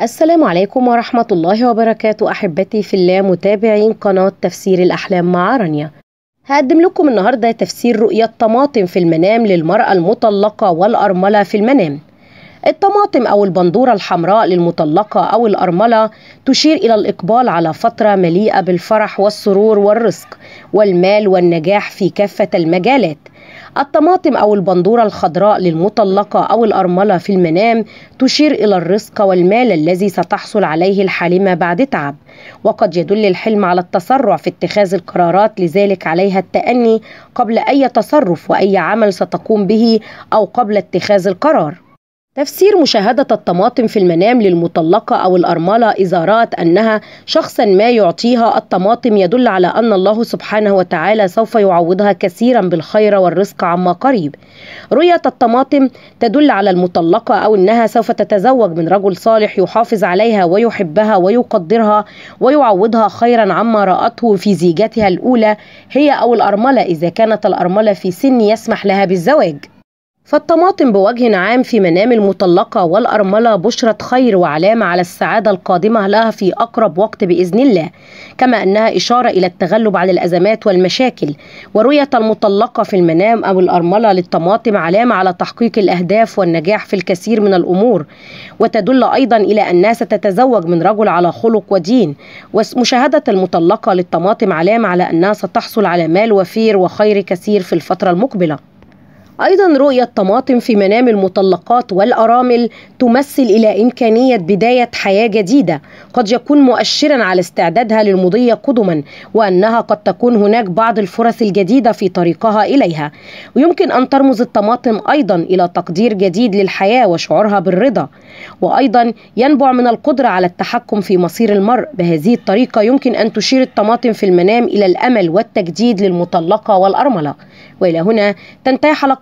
السلام عليكم ورحمة الله وبركاته أحبتي في الله متابعين قناة تفسير الأحلام مع رانيا هقدم لكم النهاردة تفسير رؤية طماطم في المنام للمرأة المطلقة والأرملة في المنام الطماطم أو البندورة الحمراء للمطلقة أو الأرملة تشير إلى الإقبال على فترة مليئة بالفرح والسرور والرزق والمال والنجاح في كافة المجالات الطماطم أو البندورة الخضراء للمطلقة أو الأرملة في المنام تشير إلى الرزق والمال الذي ستحصل عليه الحالمة بعد تعب وقد يدل الحلم على التسرع في اتخاذ القرارات لذلك عليها التأني قبل أي تصرف وأي عمل ستقوم به أو قبل اتخاذ القرار تفسير مشاهدة الطماطم في المنام للمطلقة أو الأرملة إذا رأت أنها شخصا ما يعطيها الطماطم يدل على أن الله سبحانه وتعالى سوف يعوضها كثيرا بالخير والرزق عما قريب رؤية الطماطم تدل على المطلقة أو أنها سوف تتزوج من رجل صالح يحافظ عليها ويحبها ويقدرها ويعوضها خيرا عما رأته في زيجتها الأولى هي أو الأرملة إذا كانت الأرملة في سن يسمح لها بالزواج فالطماطم بوجه عام في منام المطلقة والأرملة بشرة خير وعلامة على السعادة القادمة لها في أقرب وقت بإذن الله كما أنها إشارة إلى التغلب على الأزمات والمشاكل ورؤية المطلقة في المنام أو الأرملة للطماطم علامة على تحقيق الأهداف والنجاح في الكثير من الأمور وتدل أيضا إلى أنها ستتزوج من رجل على خلق ودين ومشاهدة المطلقة للطماطم علامة على أنها ستحصل على مال وفير وخير كثير في الفترة المقبلة أيضا رؤية طماطم في منام المطلقات والأرامل تمثل إلى إمكانية بداية حياة جديدة قد يكون مؤشرا على استعدادها للمضي قدما وأنها قد تكون هناك بعض الفرص الجديدة في طريقها إليها ويمكن أن ترمز الطماطم أيضا إلى تقدير جديد للحياة وشعورها بالرضا وأيضا ينبع من القدرة على التحكم في مصير المرء بهذه الطريقة يمكن أن تشير الطماطم في المنام إلى الأمل والتجديد للمطلقة والأرملة وإلى هنا تنتهي حلقة